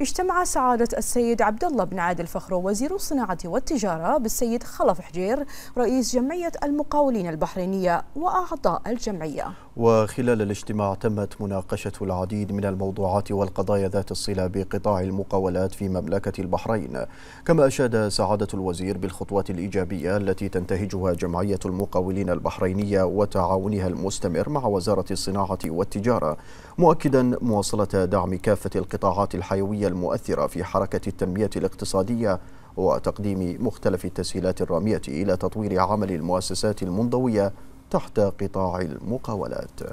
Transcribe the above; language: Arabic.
اجتمع سعادة السيد عبد الله بن عادل فخرو وزير الصناعة والتجارة بالسيد خلف حجير رئيس جمعية المقاولين البحرينية وأعضاء الجمعية وخلال الاجتماع تمت مناقشة العديد من الموضوعات والقضايا ذات الصلة بقطاع المقاولات في مملكة البحرين كما أشاد سعادة الوزير بالخطوات الإيجابية التي تنتهجها جمعية المقاولين البحرينية وتعاونها المستمر مع وزارة الصناعة والتجارة مؤكدا مواصلة دعم كافة القطاعات الحيوية المؤثرة في حركة التنمية الاقتصادية وتقديم مختلف التسهيلات الرامية إلى تطوير عمل المؤسسات المنضوية تحت قطاع المقاولات